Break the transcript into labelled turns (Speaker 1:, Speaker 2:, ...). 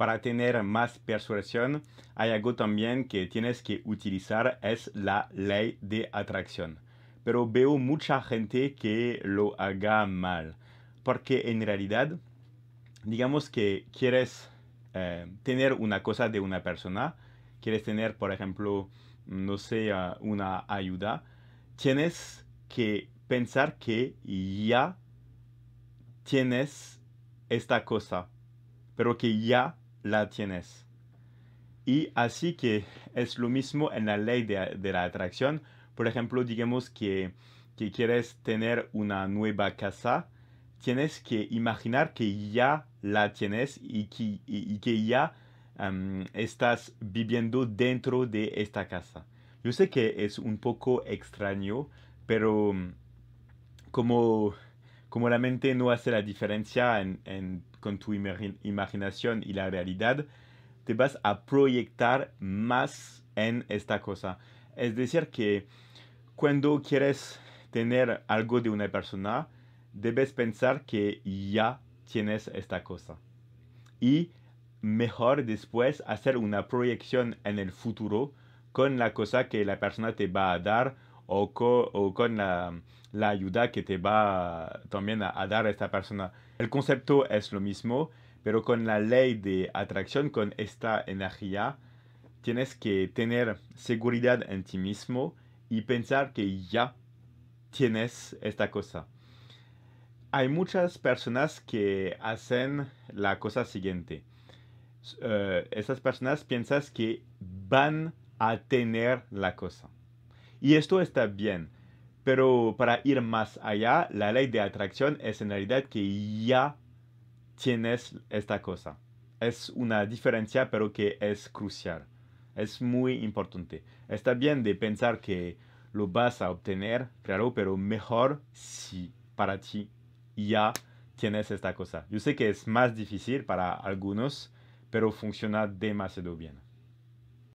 Speaker 1: Para tener más persuasión, hay algo también que tienes que utilizar, es la ley de atracción. Pero veo mucha gente que lo haga mal, porque en realidad, digamos que quieres eh, tener una cosa de una persona, quieres tener, por ejemplo, no sé, ah, una ayuda, tienes que pensar que ya tienes esta cosa, pero que ya la tienes. Y así que es lo mismo en la ley de, la atracción. Por ejemplo, digamos que, quieres tener una nueva casa, tienes que imaginar que ya la tienes y que, ya em, estás viviendo dentro de esta casa. Yo sé que es un poco extraño, pero como como la mente no hace la diferencia en, con tu imaginación y la realidad, te vas a proyectar más en esta cosa. Es decir, que cuando quieres tener algo de una persona, debes pensar que ya tienes esta cosa. Y mejor después hacer una proyección en el futuro con la cosa que la persona te va a dar o, con la, ayuda que te va también a, a, dar esta persona. El concepto es lo mismo, pero con la ley de atracción, con esta energía, tienes que tener seguridad en ti mismo y pensar que ya tienes esta cosa. Hay muchas personas que hacen la cosa siguiente. Eh, esas personas piensan que van a tener la cosa. Y esto está bien. Pero para ir más allá, la ley de atracción es en realidad que ya tienes esta cosa. Es una diferencia, pero que es crucial. Es muy importante. Está bien de pensar que lo vas a obtener, claro, pero mejor si para ti ya tienes esta cosa. Yo sé que es más difícil para algunos, pero funciona demasiado bien.